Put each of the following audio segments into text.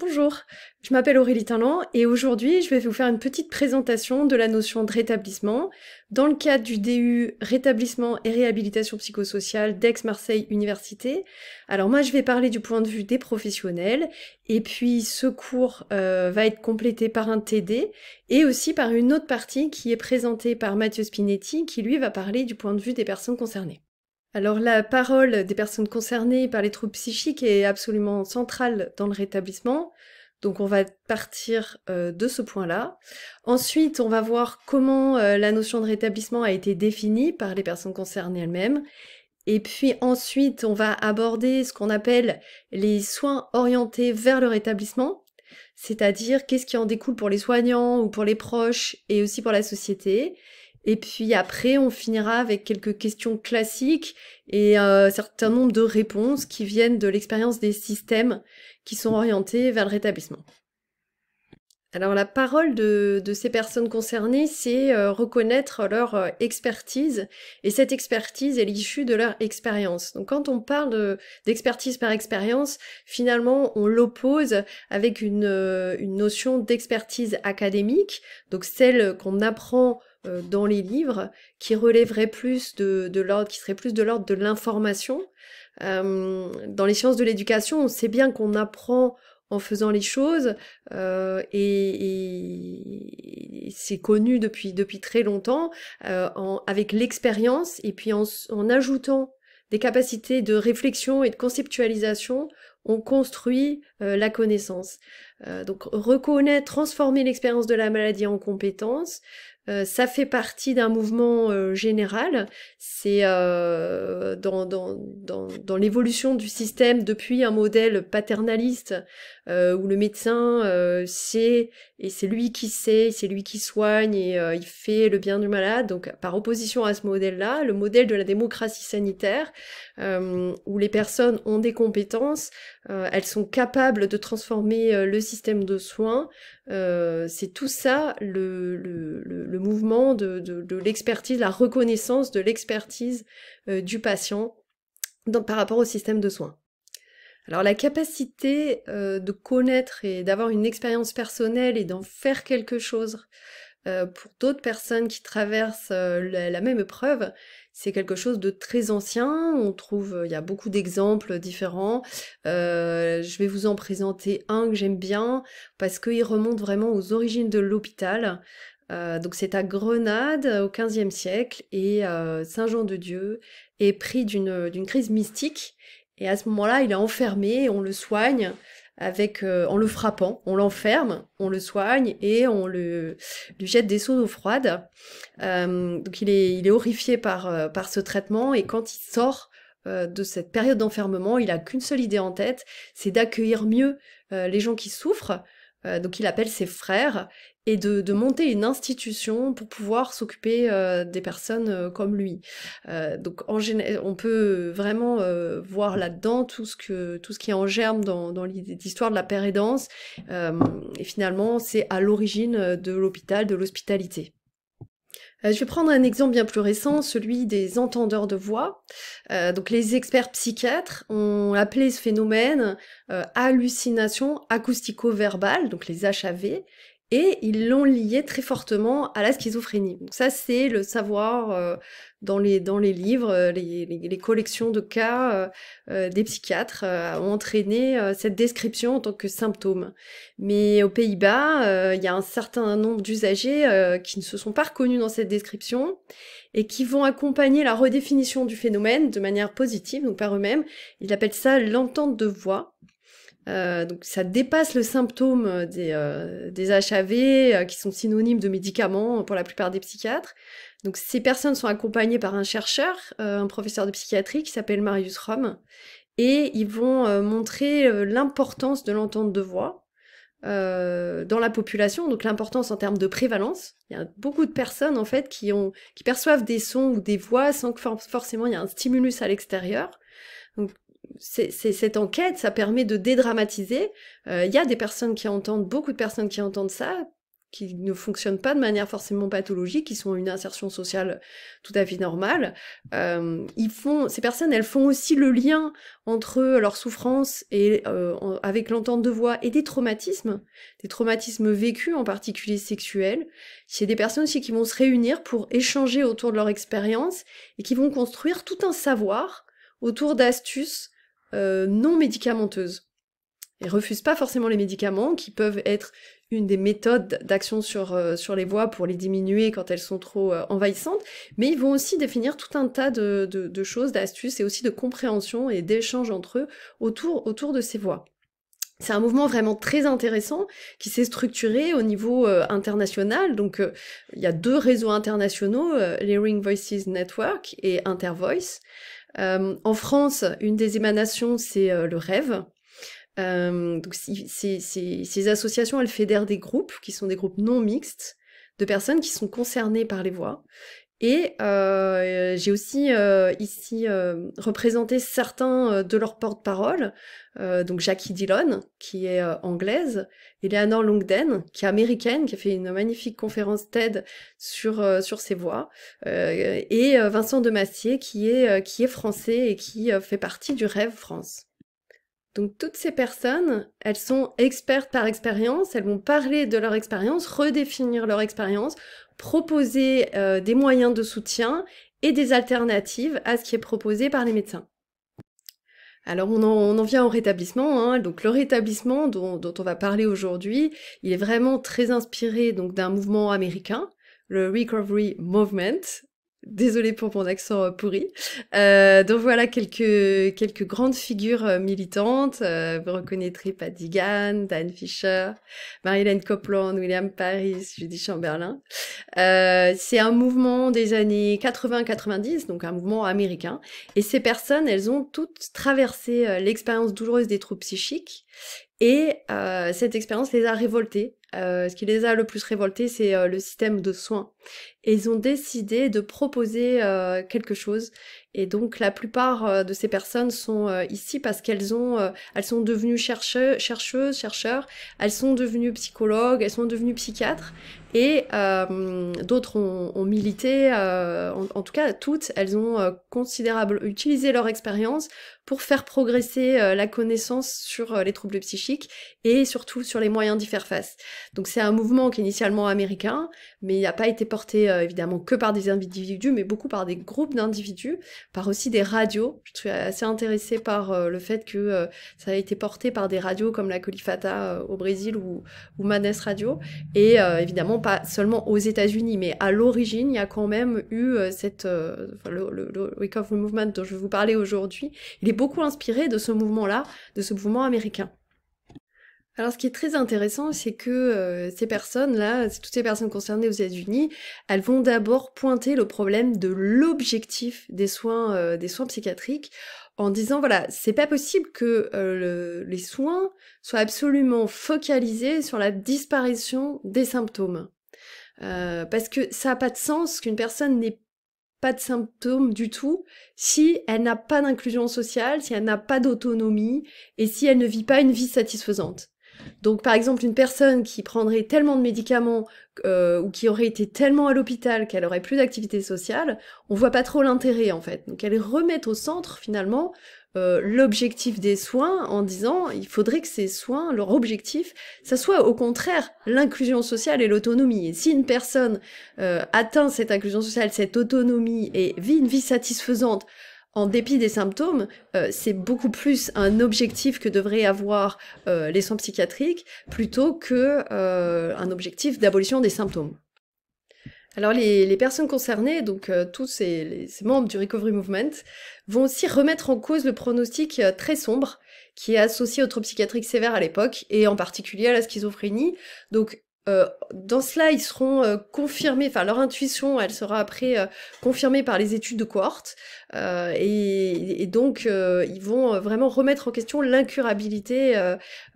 Bonjour, je m'appelle Aurélie Tinlan et aujourd'hui je vais vous faire une petite présentation de la notion de rétablissement dans le cadre du DU Rétablissement et réhabilitation psychosociale d'Aix-Marseille Université. Alors moi je vais parler du point de vue des professionnels et puis ce cours euh, va être complété par un TD et aussi par une autre partie qui est présentée par Mathieu Spinetti qui lui va parler du point de vue des personnes concernées. Alors la parole des personnes concernées par les troubles psychiques est absolument centrale dans le rétablissement. Donc on va partir euh, de ce point-là. Ensuite, on va voir comment euh, la notion de rétablissement a été définie par les personnes concernées elles-mêmes. Et puis ensuite, on va aborder ce qu'on appelle les soins orientés vers le rétablissement, c'est-à-dire qu'est-ce qui en découle pour les soignants ou pour les proches et aussi pour la société. Et puis après, on finira avec quelques questions classiques et un euh, certain nombre de réponses qui viennent de l'expérience des systèmes qui sont orientés vers le rétablissement. Alors la parole de, ces personnes concernées, c'est euh, reconnaître leur euh, expertise, et cette expertise est l'issue de leur expérience. Donc quand on parle d'expertise par expérience, finalement on l'oppose avec une notion d'expertise académique, donc celle qu'on apprend euh, dans les livres qui relèverait plus de, de l'ordre, qui serait plus de l'ordre de l'information. Euh, dans les sciences de l'éducation, on sait bien qu'on apprend en faisant les choses euh, et, c'est connu depuis depuis très longtemps avec l'expérience et puis en, en ajoutant des capacités de réflexion et de conceptualisation on construit euh, la connaissance. Euh, donc reconnaître, transformer l'expérience de la maladie en compétence, euh, ça fait partie d'un mouvement général. C'est dans, dans l'évolution du système depuis un modèle paternaliste où le médecin sait et c'est lui qui sait, c'est lui qui soigne et il fait le bien du malade. Donc par opposition à ce modèle-là, le modèle de la démocratie sanitaire où les personnes ont des compétences, euh, elles sont capables de transformer euh, le système de soins. Euh, c'est tout ça le, le, le mouvement de, de, de l'expertise, la reconnaissance de l'expertise du patient par rapport au système de soins. Alors la capacité de connaître et d'avoir une expérience personnelle et d'en faire quelque chose euh, pour d'autres personnes qui traversent euh, la, la, même épreuve, c'est quelque chose de très ancien. On trouve, euh, il y a beaucoup d'exemples différents. je vais vous en présenter un que j'aime bien parce qu'il remonte vraiment aux origines de l'hôpital. donc c'est à Grenade au XVe siècle et Saint Jean de Dieu est pris d'une crise mystique et à ce moment-là il est enfermé, on le soigne avec euh, en le frappant, on l'enferme, on le soigne et on le lui jette des seaux d'eau froide. Euh, donc il est, il est horrifié par, euh, par ce traitement et quand il sort de cette période d'enfermement, il a qu'une seule idée en tête, c'est d'accueillir mieux les gens qui souffrent, euh, donc il appelle ses frères et de, monter une institution pour pouvoir s'occuper euh, des personnes euh, comme lui. donc on peut vraiment voir là-dedans tout ce que tout ce qui est en germe dans, dans l'histoire de la pérédance. et finalement, c'est à l'origine de l'hôpital, de l'hospitalité. Euh, je vais prendre un exemple bien plus récent, celui des entendeurs de voix. Euh, donc les experts psychiatres ont appelé ce phénomène euh, hallucination acoustico-verbale, donc les HAV, et ils l'ont lié très fortement à la schizophrénie. Donc ça, c'est le savoir euh, dans, les, dans les livres, euh, les, les, collections de cas euh, des psychiatres ont entraîné cette description en tant que symptôme. Mais aux Pays-Bas, il y a un certain nombre d'usagers qui ne se sont pas reconnus dans cette description et qui vont accompagner la redéfinition du phénomène de manière positive, donc par eux-mêmes. Ils appellent ça l'entente de voix. Euh, donc ça dépasse le symptôme euh, des, euh, des HAV qui sont synonymes de médicaments pour la plupart des psychiatres. Donc ces personnes sont accompagnées par un chercheur, un professeur de psychiatrie qui s'appelle Marius Rome, et ils vont montrer l'importance de l'entente de voix dans la population, donc l'importance en termes de prévalence. Il y a beaucoup de personnes en fait qui ont, qui perçoivent des sons ou des voix sans que forcément il y ait un stimulus à l'extérieur. Donc c'est cette enquête, ça permet de dédramatiser. Euh, il y a des personnes qui entendent, beaucoup de personnes qui entendent ça, qui ne fonctionnent pas de manière forcément pathologique, qui sont une insertion sociale tout à fait normale. Euh, ils font, ces personnes, elles font aussi le lien entre leur souffrance et euh, avec l'entente de voix et des traumatismes, des traumatismes vécus en particulier sexuels. C'est des personnes aussi qui vont se réunir pour échanger autour de leur expérience et qui vont construire tout un savoir autour d'astuces euh, non médicamenteuses. et refusent pas forcément les médicaments, qui peuvent être une des méthodes d'action sur, euh, sur les voix pour les diminuer quand elles sont trop euh, envahissantes, mais ils vont aussi définir tout un tas de, de, choses, d'astuces et aussi de compréhension et d'échanges entre eux autour, autour de ces voix C'est un mouvement vraiment très intéressant qui s'est structuré au niveau international. Donc, il y a deux réseaux internationaux, les Ring Voices Network et Intervoice. Euh, en France, une des émanations, c'est euh, le rêve. Euh, ces, ces associations, elles fédèrent des groupes qui sont des groupes non mixtes de personnes qui sont concernées par les voix et euh, j'ai aussi euh, ici euh, représenté certains euh, de leurs porte-parole, donc Jackie Dillon, qui est anglaise, Eleanor Longden, qui est américaine, qui a fait une magnifique conférence TED sur, sur ses voix, et Vincent Demassier, qui est, qui est français et qui fait partie du Rêve France. Donc toutes ces personnes, elles sont expertes par expérience, elles vont parler de leur expérience, redéfinir leur expérience proposer euh, des moyens de soutien et des alternatives à ce qui est proposé par les médecins. Alors on en, vient au rétablissement. Hein. Donc le rétablissement dont, dont on va parler aujourd'hui, il est vraiment très inspiré donc d'un mouvement américain, le Recovery Movement, Désolée pour mon accent euh, pourri. Euh, donc voilà quelques, quelques grandes figures euh, militantes. vous reconnaîtrez Pat Gann, Dan Fisher, Marilyn Copeland, William Paris, Judy Chamberlain. Euh, c'est un mouvement des années 80-90, donc un mouvement américain. Et ces personnes, elles ont toutes traversé l'expérience douloureuse des troubles psychiques. Et cette expérience les a révoltées. ce qui les a le plus révoltées, c'est le système de soins et ils ont décidé de proposer euh, quelque chose. Et donc la plupart euh, de ces personnes sont euh, ici parce qu'elles ont, elles sont devenues chercheuses, chercheurs, elles sont devenues psychologues, elles sont devenues psychiatres. Et d'autres ont, milité, en, en, tout cas toutes, elles ont considérablement utilisé leur expérience pour faire progresser la connaissance sur les troubles psychiques et surtout sur les moyens d'y faire face. Donc c'est un mouvement qui est initialement américain, mais il n'a pas été porté porté euh, évidemment que par des individus, mais beaucoup par des groupes d'individus, par aussi des radios. Je suis assez intéressée par euh, le fait que euh, ça a été porté par des radios comme la Colifata au Brésil ou, ou Radio, et évidemment pas seulement aux États-Unis, mais à l'origine, il y a quand même eu cette, le, le, le Wake Movement dont je vais vous parler aujourd'hui. Il est beaucoup inspiré de ce mouvement-là, de ce mouvement américain. Alors, ce qui est très intéressant, c'est que euh, ces personnes-là, toutes ces personnes concernées aux États-Unis, elles vont d'abord pointer le problème de l'objectif des soins, euh, des soins psychiatriques en disant voilà, c'est pas possible que euh, les soins soient absolument focalisés sur la disparition des symptômes. parce que ça n'a pas de sens qu'une personne n'ait pas de symptômes du tout si elle n'a pas d'inclusion sociale, si elle n'a pas d'autonomie et si elle ne vit pas une vie satisfaisante. Donc par exemple, une personne qui prendrait tellement de médicaments euh, ou qui aurait été tellement à l'hôpital qu'elle aurait plus d'activité sociale, on voit pas trop l'intérêt en fait. Donc elle remet au centre finalement euh, l'objectif des soins en disant il faudrait que ces soins, leur objectif, ça soit au contraire l'inclusion sociale et l'autonomie. Et si une personne euh, atteint cette inclusion sociale, cette autonomie et vit une vie satisfaisante, en dépit des symptômes, euh, c'est beaucoup plus un objectif que devraient avoir euh, les soins psychiatriques plutôt que euh, un objectif d'abolition des symptômes. Alors les, personnes concernées, donc tous ces, les, membres du Recovery Movement, vont aussi remettre en cause le pronostic très sombre qui est associé aux troubles psychiatriques sévères à l'époque et en particulier à la schizophrénie. Donc dans cela, ils seront confirmés, enfin leur intuition, elle sera après confirmée par les études de cohorte, euh, et, donc, euh, ils vont euh, vraiment remettre en question l'incurabilité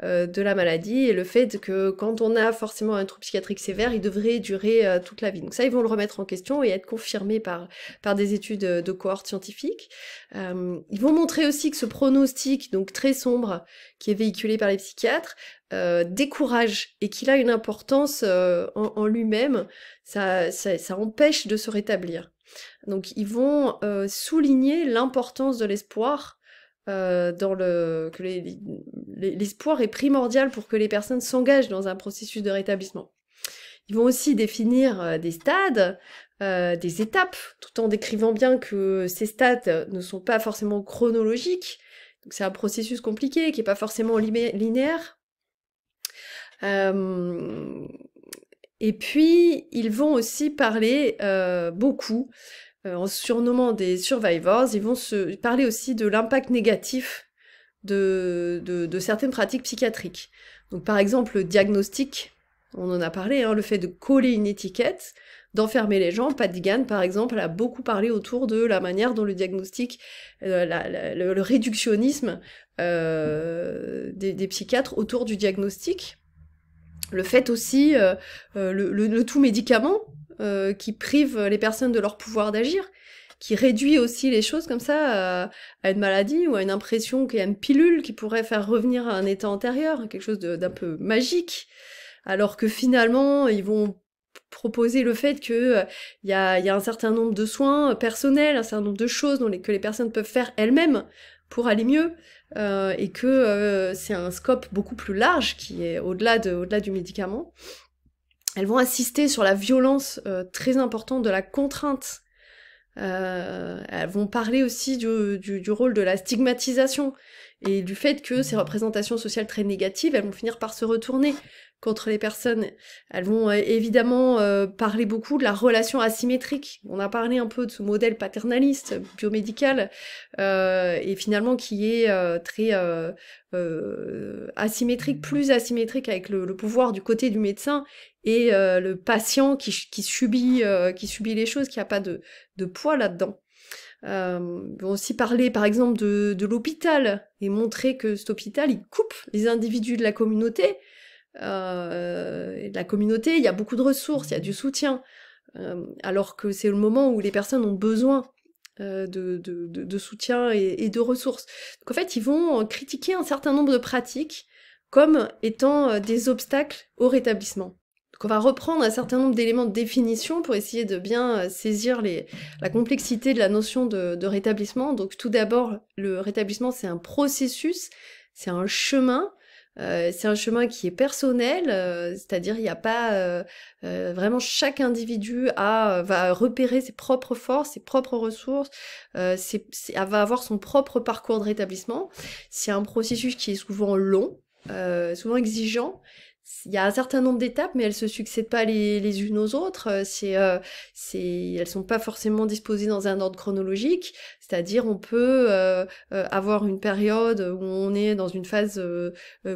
de la maladie et le fait que quand on a forcément un trouble psychiatrique sévère, il devrait durer toute la vie. Donc ça, ils vont le remettre en question et être confirmé par, des études de cohorte scientifiques. ils vont montrer aussi que ce pronostic, donc très sombre, qui est véhiculé par les psychiatres, décourage et qu'il a une importance en, lui-même, ça, ça, empêche de se rétablir. Donc ils vont euh, souligner l'importance de l'espoir, euh, dans le, que l'espoir est primordial pour que les personnes s'engagent dans un processus de rétablissement. Ils vont aussi définir euh, des stades, des étapes, tout en décrivant bien que ces stades ne sont pas forcément chronologiques. Donc c'est un processus compliqué qui n'est pas forcément linéaire. Et puis, ils vont aussi parler euh, beaucoup, euh, en surnommant des survivors, ils vont se parler aussi de l'impact négatif de, certaines pratiques psychiatriques. Donc, par exemple, le diagnostic, on en a parlé, hein, le fait de coller une étiquette, d'enfermer les gens. Pat par exemple, a beaucoup parlé autour de la manière dont le diagnostic, euh, le, réductionnisme des, psychiatres autour du diagnostic le fait aussi, euh, euh, le, tout médicament euh, qui prive les personnes de leur pouvoir d'agir, qui réduit aussi les choses comme ça à, à une maladie ou à une impression qu'il y a une pilule qui pourrait faire revenir à un état antérieur, quelque chose d'un peu magique, alors que finalement ils vont proposer le fait que euh, il y a, un certain nombre de soins euh, personnels, un certain nombre de choses que les personnes peuvent faire elles-mêmes pour aller mieux, euh, et que c'est un scope beaucoup plus large qui est au-delà du médicament. Elles vont insister sur la violence très importante de la contrainte. elles vont parler aussi du, du, rôle de la stigmatisation et du fait que ces représentations sociales très négatives, elles vont finir par se retourner contre les personnes. Elles vont euh, évidemment euh, parler beaucoup de la relation asymétrique. On a parlé un peu de ce modèle paternaliste biomédical euh, et finalement qui est euh, très asymétrique, plus asymétrique avec le, pouvoir du côté du médecin et le patient qui, subit, qui subit les choses, qui a pas de, poids là-dedans. ils vont aussi parler par exemple de, de l'hôpital et montrer que cet hôpital il coupe les individus de la communauté euh, la communauté, il y a beaucoup de ressources, il y a du soutien, euh, alors que c'est le moment où les personnes ont besoin euh, de, soutien et, de ressources. Donc en fait, ils vont critiquer un certain nombre de pratiques comme étant des obstacles au rétablissement. Donc on va reprendre un certain nombre d'éléments de définition pour essayer de bien saisir les, la complexité de la notion de rétablissement. Donc tout d'abord, le rétablissement, c'est un processus, c'est un chemin euh, c'est un chemin qui est personnel, euh, c'est-à-dire il n'y a pas euh, vraiment chaque individu a, va repérer ses propres forces, ses propres ressources, C'est, va avoir son propre parcours de rétablissement. C'est un processus qui est souvent long, souvent exigeant, il y a un certain nombre d'étapes, mais elles se succèdent pas les, les unes aux autres. Euh, c'est, euh, c'est, elles sont pas forcément disposées dans un ordre chronologique. C'est-à-dire, on peut euh, euh, avoir une période où on est dans une phase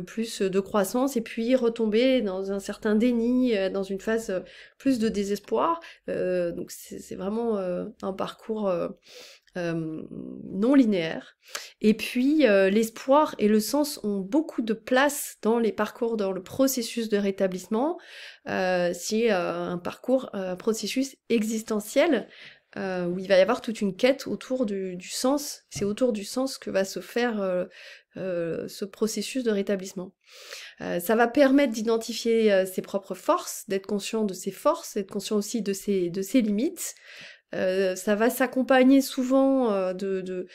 plus de croissance et puis retomber dans un certain déni, dans une phase plus de désespoir. donc, c'est, vraiment un parcours euh, non linéaire. Et puis, euh, l'espoir et le sens ont beaucoup de place dans les parcours, dans le processus de rétablissement. c'est euh, un parcours, un processus existentiel où il va y avoir toute une quête autour du, sens. C'est autour du sens que va se faire ce processus de rétablissement. ça va permettre d'identifier ses propres forces, d'être conscient de ses forces, d'être conscient aussi de de ses limites, euh, ça va s'accompagner souvent euh, de,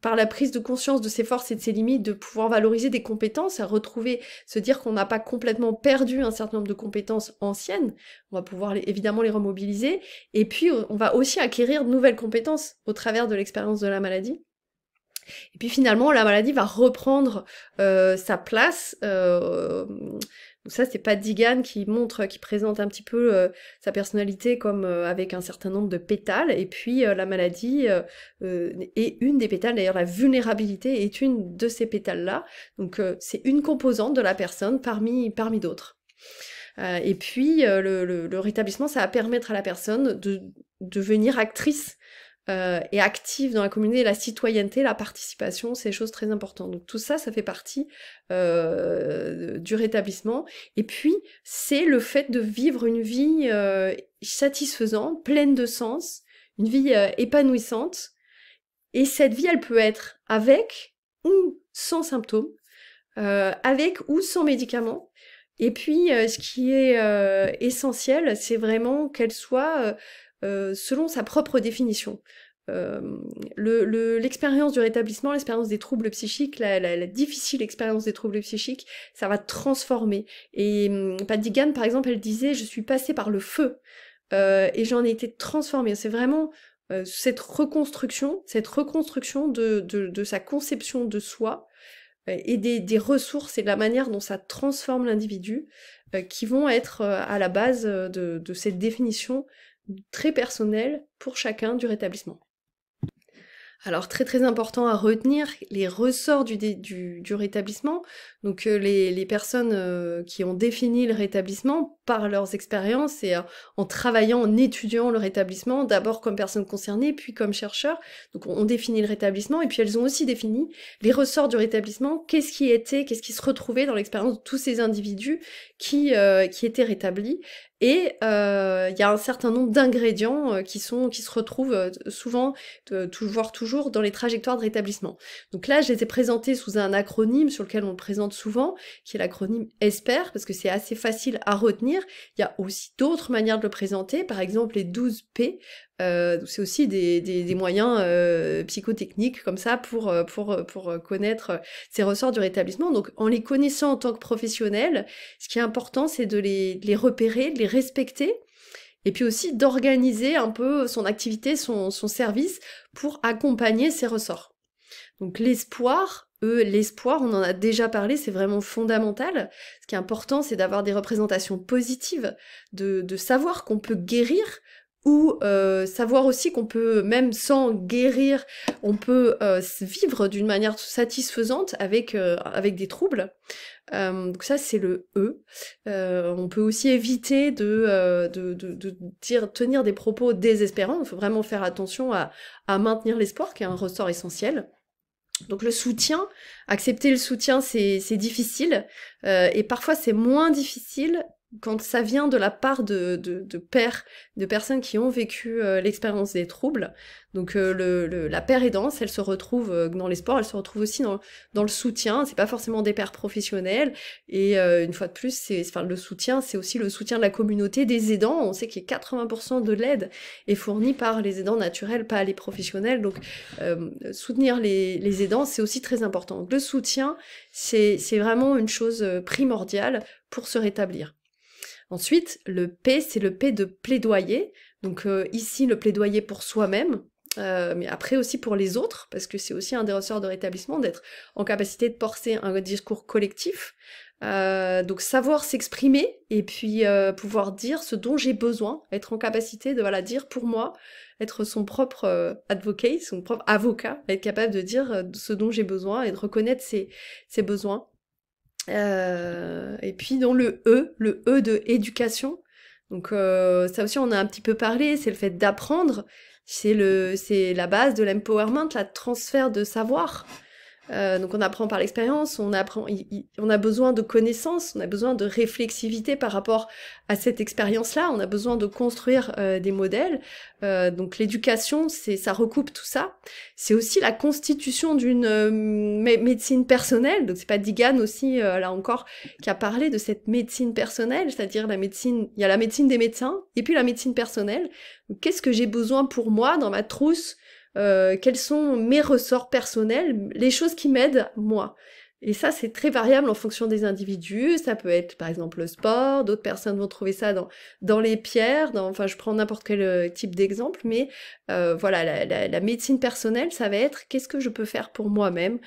par la prise de conscience de ses forces et de ses limites, de pouvoir valoriser des compétences, à retrouver, se dire qu'on n'a pas complètement perdu un certain nombre de compétences anciennes. On va pouvoir évidemment les remobiliser. Et puis, on va aussi acquérir de nouvelles compétences au travers de l'expérience de la maladie. Et puis finalement, la maladie va reprendre euh, sa place. Euh, ça, c'est pas Digan qui montre, qui présente un petit peu euh, sa personnalité comme avec un certain nombre de pétales. Et puis la maladie est une des pétales. D'ailleurs, la vulnérabilité est une de ces pétales-là. Donc c'est une composante de la personne parmi, d'autres. et puis le rétablissement, ça va permettre à la personne de devenir actrice euh, et active dans la communauté, la citoyenneté, la participation, c'est des choses très importantes. Donc tout ça, ça fait partie euh, du rétablissement. Et puis, c'est le fait de vivre une vie euh, satisfaisante, pleine de sens, une vie épanouissante. Et cette vie, elle peut être avec ou sans symptômes, avec ou sans médicaments. Et puis, ce qui est essentiel, c'est vraiment qu'elle soit euh, selon sa propre définition. Euh, l'expérience le, du rétablissement, l'expérience des troubles psychiques, la, difficile expérience des troubles psychiques, ça va transformer. Et Pat hum, Padigan, par exemple, elle disait Je suis passée par le feu euh, et j'en ai été transformée. C'est vraiment euh, cette reconstruction, cette reconstruction de, sa conception de soi euh, et des, ressources et de la manière dont ça transforme l'individu qui vont être à la base de cette définition très personnel pour chacun du rétablissement. Alors très très important à retenir les ressorts du, du, rétablissement. Donc euh, les, les, personnes euh, qui ont défini le rétablissement par leurs expériences et euh, en travaillant, en étudiant le rétablissement, d'abord comme personnes concernées, puis comme chercheurs. Donc on définit le rétablissement et puis elles ont aussi défini les ressorts du rétablissement, qu'est-ce qui était, qu'est-ce qui se retrouvait dans l'expérience de tous ces individus qui, qui étaient rétablis et euh, il y a un certain nombre d'ingrédients euh, qui qui se retrouvent euh, souvent, voire toujours, dans les trajectoires de rétablissement. Donc là, je les ai présentés sous un acronyme sur lequel on le présente souvent, qui est l'acronyme ESPER, parce que c'est assez facile à retenir. Il y a aussi d'autres manières de le présenter, par exemple les 12 P, euh, c'est aussi des, moyens euh, psychotechniques comme ça pour, euh, connaître ces ressorts du rétablissement. Donc en les connaissant en tant que professionnel, ce qui est important, c'est de les, repérer, de les respecter. Et puis aussi d'organiser un peu son activité, son, service pour accompagner ces ressorts. Donc l'espoir, e, l'espoir, on en a déjà parlé, c'est vraiment fondamental. Ce qui est important, c'est d'avoir des représentations positives, de savoir qu'on peut guérir, ou euh, savoir aussi qu'on peut, même sans guérir, on peut euh, vivre d'une manière satisfaisante avec, euh, avec des troubles. donc ça, c'est le E. on peut aussi éviter de, de, de, de dire, tenir des propos désespérants. Il faut vraiment faire attention à, à maintenir l'espoir, qui est un ressort essentiel. Donc le soutien, accepter le soutien, c'est difficile. et parfois, c'est moins difficile quand ça vient de la part de, de, de pères, de personnes qui ont vécu euh, l'expérience des troubles, donc euh, le, la père aidance, elle se retrouve euh, dans les sports, elle se retrouve aussi dans, dans le soutien. C'est pas forcément des pères professionnels. Et une fois de plus, c'est enfin le soutien, c'est aussi le soutien de la communauté des aidants. On sait qu'il y a 80% de l'aide est fournie par les aidants naturels, pas les professionnels. Donc soutenir les, les aidants, c'est aussi très important. le soutien, c'est vraiment une chose primordiale pour se rétablir. Ensuite, le P, c'est le P de plaidoyer. Donc euh, ici, le plaidoyer pour soi-même, euh, mais après aussi pour les autres, parce que c'est aussi un des ressorts de rétablissement d'être en capacité de porter un discours collectif. Euh, donc savoir s'exprimer et puis pouvoir dire ce dont j'ai besoin, être en capacité de voilà dire pour moi, être son propre advocate, son propre avocat, être capable de dire ce dont j'ai besoin et de reconnaître ses besoins. Euh, et puis dans le E, le E de éducation. Donc euh, ça aussi on a un petit peu parlé, c'est le fait d'apprendre, c'est le c'est la base de l'empowerment, la transfert de savoir. Euh, donc on apprend par l'expérience, on apprend, on a besoin de connaissances, on a besoin de réflexivité par rapport à cette expérience-là, on a besoin de construire euh, des modèles. Euh, donc l'éducation, c'est ça recoupe tout ça. C'est aussi la constitution d'une médecine personnelle. Donc c'est pas Digan aussi là encore qui a parlé de cette médecine personnelle, c'est-à-dire la médecine, il y a la médecine des médecins et puis la médecine personnelle. Qu'est-ce que j'ai besoin pour moi dans ma trousse euh, quels sont mes ressorts personnels, les choses qui m'aident, moi. Et ça, c'est très variable en fonction des individus. Ça peut être, par exemple, le sport. D'autres personnes vont trouver ça dans, dans les pierres. Dans, enfin, je prends n'importe quel euh, type d'exemple, mais euh, voilà, la, médecine personnelle, ça va être qu'est-ce que je peux faire pour moi-même.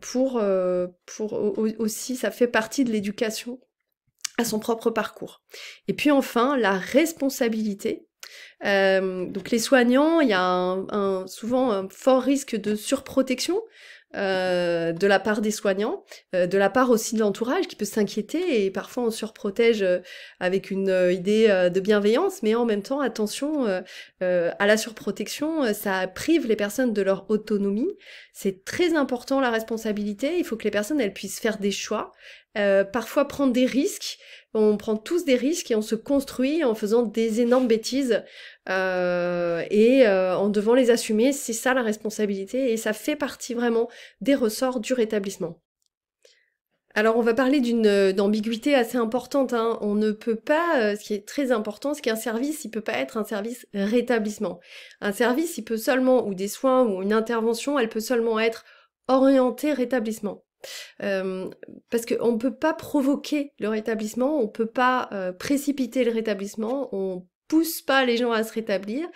pour, pour aussi, ça fait partie de l'éducation son propre parcours. Et puis enfin, la responsabilité. Euh, donc les soignants, il y a souvent un fort risque de surprotection euh, de la part des soignants, euh, de la part aussi de l'entourage qui peut s'inquiéter et parfois on surprotège euh, avec une idée de bienveillance, mais en même temps attention à la surprotection, ça prive les personnes de leur autonomie. C'est très important la responsabilité. Il faut que les personnes elles puissent faire des choix, parfois prendre des risques on prend tous des risques et on se construit en faisant des énormes bêtises euh, et euh, en devant les assumer. C'est ça la responsabilité et ça fait partie vraiment des ressorts du rétablissement. Alors on va parler d'une euh, d'ambiguïté assez importante. Hein. On ne peut pas, ce qui est très important, c'est qu'un service, il peut pas être un service rétablissement. Un service, il peut seulement, ou des soins, ou une intervention, elle peut seulement être orientée rétablissement. Euh, parce qu'on ne peut pas provoquer le rétablissement, on ne peut pas euh, précipiter le rétablissement, on pousse pas les gens à se rétablir.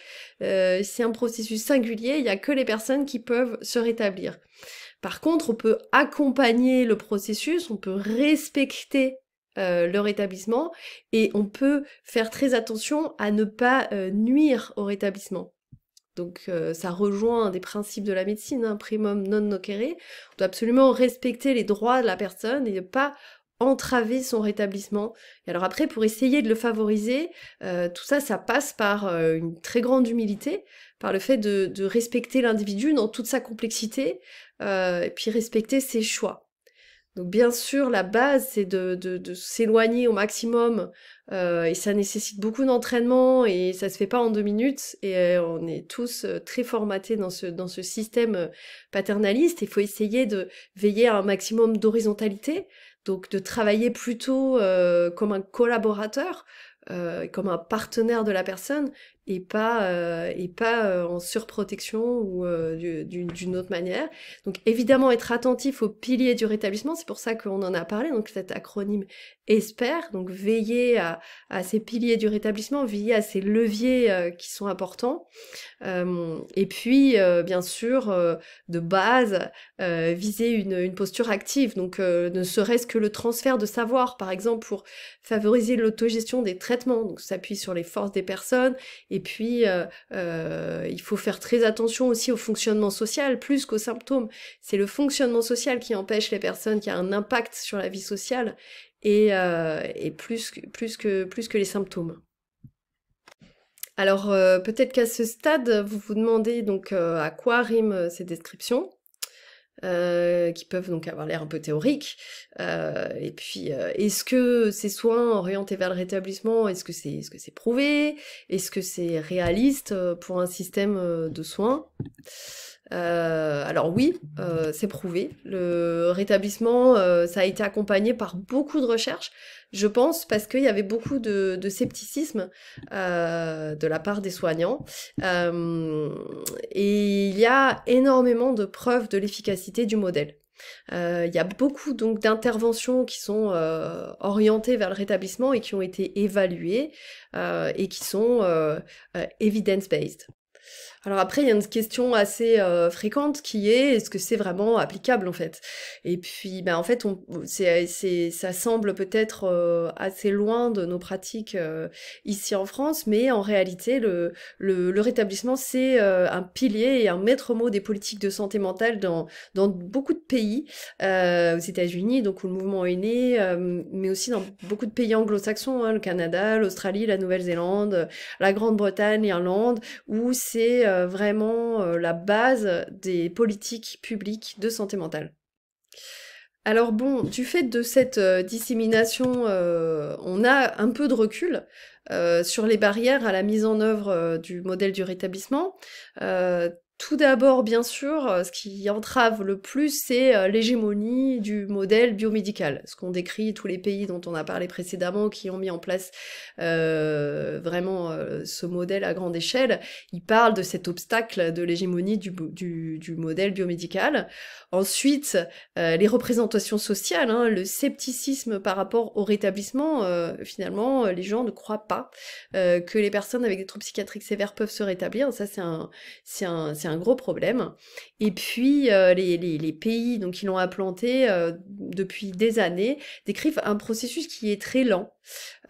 Euh, c'est un processus singulier, il n'y a que les personnes qui peuvent se rétablir. Par contre, on peut accompagner le processus, on peut respecter le rétablissement et on peut faire très attention à ne pas nuire au rétablissement. Donc euh, ça rejoint des principes de la médecine, un hein, primum non nocere. On doit absolument respecter les droits de la personne et ne pas entraver son rétablissement. Et alors après, pour essayer de le favoriser, euh, tout ça, ça passe par euh, une très grande humilité, par le fait de, de respecter l'individu dans toute sa complexité, et puis respecter ses choix. Donc bien sûr, la base, c'est de, s'éloigner au maximum. Euh, et ça nécessite beaucoup d'entraînement et ça se fait pas en deux minutes. Et euh, on est tous euh, très formatés dans ce, système paternaliste. Il faut essayer de veiller à un maximum d'horizontalité. Donc de travailler plutôt comme un collaborateur, comme un partenaire de la personne et pas euh, et pas euh, en surprotection ou euh, d'une autre manière. Donc évidemment être attentif aux piliers du rétablissement, c'est pour ça qu'on en a parlé. Donc cet acronyme ESPER, donc veiller à, ces piliers du rétablissement, veiller à ces leviers qui sont importants. et puis bien sûr de base viser une, posture active. Donc ne serait-ce que le transfert de savoir, par exemple pour favoriser l'autogestion des traitements. Donc s'appuie sur les forces des personnes et puis, euh, euh, il faut faire très attention aussi au fonctionnement social, plus qu'aux symptômes. C'est le fonctionnement social qui empêche les personnes, qui a un impact sur la vie sociale, et, euh, plus, plus, que, plus que les symptômes. Alors peut-être qu'à ce stade, vous vous demandez donc à quoi riment ces descriptions. Euh, qui peuvent donc avoir l'air un peu théorique euh, et puis, euh, est-ce que ces soins orientés vers le rétablissement, est-ce que c'est est -ce c'est prouvé Est-ce que c'est réaliste pour un système de soins euh, alors oui, euh, c'est prouvé. Le rétablissement, euh, ça a été accompagné par beaucoup de recherches, je pense, parce qu'il y avait beaucoup de, scepticisme de la part des soignants. et il y a énormément de preuves de l'efficacité du modèle. Il y a beaucoup donc d'interventions qui sont orientées vers le rétablissement et qui ont été évaluées et qui sont evidence-based. Alors après, il y a une question assez euh, fréquente qui est est-ce que c'est vraiment applicable en fait Et puis, ben, en fait, on, c'est, c'est, ça semble peut-être euh, assez loin de nos pratiques euh, ici en France, mais en réalité, le, le, le rétablissement, c'est un pilier et un maître mot des politiques de santé mentale dans, dans beaucoup de pays, aux États-Unis, donc où le mouvement est né, mais aussi dans beaucoup de pays anglo-saxons, hein, le Canada, l'Australie, la Nouvelle-Zélande, la Grande-Bretagne, l'Irlande, où c'est euh, vraiment euh, la base des politiques publiques de santé mentale. Alors bon, du fait de cette euh, dissémination, on a un peu de recul sur les barrières à la mise en œuvre du modèle du rétablissement. Tout d'abord, bien sûr, euh, ce qui entrave le plus, c'est euh, l'hégémonie du modèle biomédical, ce qu'on décrit tous les pays dont on a parlé précédemment, qui ont mis en place euh, vraiment ce modèle à grande échelle. Ils parlent de cet obstacle de l'hégémonie du, modèle biomédical. Ensuite, les représentations sociales, hein, le scepticisme par rapport au rétablissement. finalement, les gens ne croient pas que les personnes avec des troubles psychiatriques sévères peuvent se rétablir. Ça, c'est un, c'est un un gros problème. Et puis euh, les, pays donc, qui l'ont implanté euh, depuis des années décrivent un processus qui est très lent,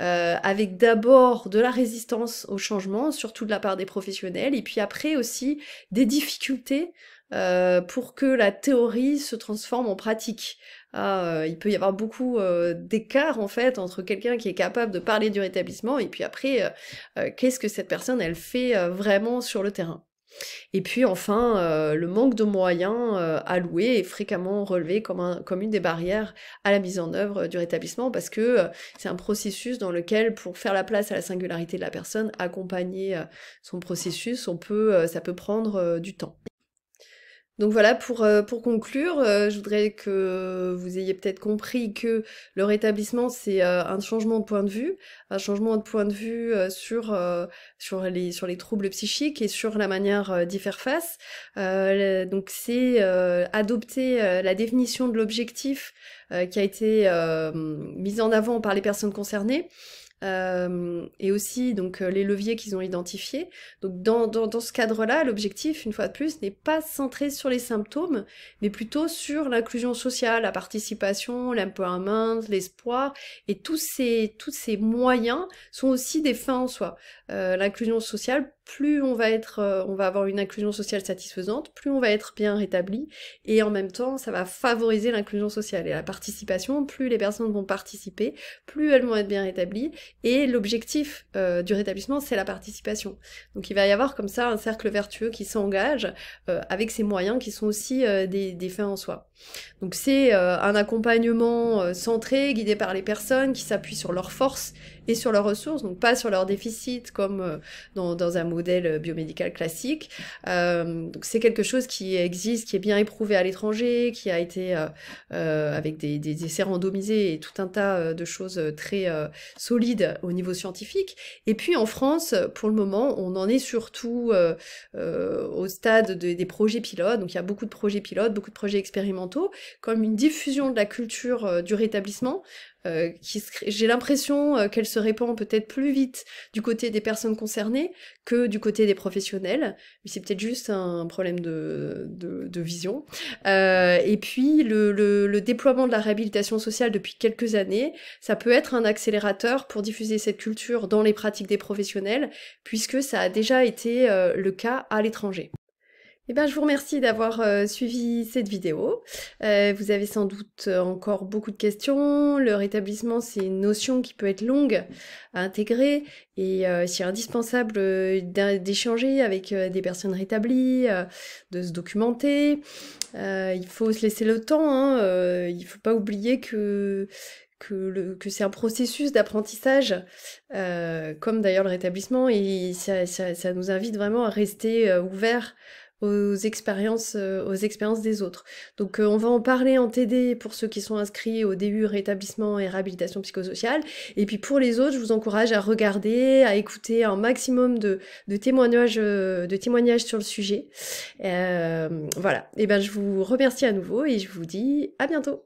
euh, avec d'abord de la résistance au changement, surtout de la part des professionnels, et puis après aussi des difficultés pour que la théorie se transforme en pratique. Ah, il peut y avoir beaucoup d'écart en fait entre quelqu'un qui est capable de parler du rétablissement et puis après qu'est-ce que cette personne elle fait vraiment sur le terrain. Et puis enfin, euh, le manque de moyens euh, alloués est fréquemment relevé comme, un, une des barrières à la mise en œuvre du rétablissement parce que euh, c'est un processus dans lequel, pour faire la place à la singularité de la personne, accompagner son processus, ça peut prendre du temps. Donc voilà, pour, euh, pour conclure, euh, je voudrais que vous ayez peut-être compris que le rétablissement, c'est euh, un changement de point de vue, un changement de point de vue sur, sur, les, sur les troubles psychiques et sur la manière d'y faire face. donc c'est adopter la définition de l'objectif qui a été mise en avant par les personnes concernées euh, et aussi donc euh, les leviers qu'ils ont identifiés. Donc dans, ce cadre-là, l'objectif, une fois de plus, n'est pas centré sur les symptômes, mais plutôt sur l'inclusion sociale, la participation, l'empowerment, l'espoir, et tous ces, tous ces moyens sont aussi des fins en soi. Euh, l'inclusion sociale plus on va être, euh, on va avoir une inclusion sociale satisfaisante, plus on va être bien rétabli, et en même temps, ça va favoriser l'inclusion sociale et la participation. Plus les personnes vont participer, plus elles vont être bien rétablies, et l'objectif euh, du rétablissement, c'est la participation. Donc il va y avoir comme ça un cercle vertueux qui s'engage euh, avec ces moyens qui sont aussi des, fins en soi. Donc c'est un accompagnement centré, guidé par les personnes, qui s'appuient sur leurs forces et sur leurs ressources, donc pas sur leurs déficits comme dans, dans un euh, biomédical classique. Euh, donc c'est quelque chose qui existe, qui est bien éprouvé à l'étranger, qui a été euh, avec des, essais randomisés et tout un tas de choses très solides au niveau scientifique. Et puis en France, pour le moment, on en est surtout au stade des projets pilotes. Donc il y a beaucoup de projets pilotes, beaucoup de projets expérimentaux, comme une diffusion de la culture du rétablissement euh, j'ai l'impression euh, qu'elle se répand peut-être plus vite du côté des personnes concernées que du côté des professionnels, mais c'est peut-être juste un problème de, vision. Euh, et puis le, déploiement de la réhabilitation sociale depuis quelques années, ça peut être un accélérateur pour diffuser cette culture dans les pratiques des professionnels, puisque ça a déjà été le cas à l'étranger. Eh bien, je vous remercie d'avoir euh, suivi cette vidéo. Euh, vous avez sans doute euh, encore beaucoup de questions. Le rétablissement, c'est une notion qui peut être longue à intégrer et c'est indispensable d'échanger avec des personnes rétablies, de se documenter. il faut se laisser le temps. Hein, il ne faut pas oublier que que, que c'est un processus d'apprentissage, comme d'ailleurs le rétablissement, et ça, nous invite vraiment à rester ouverts aux expériences, euh, aux expériences des autres. Donc euh, on va en parler en TD pour ceux qui sont inscrits au DU rétablissement et réhabilitation psychosociale. Et puis pour les autres, je vous encourage à regarder, à écouter un maximum de, de témoignages, euh, de témoignages sur le sujet. voilà. Et eh ben je vous remercie à nouveau et je vous dis à bientôt.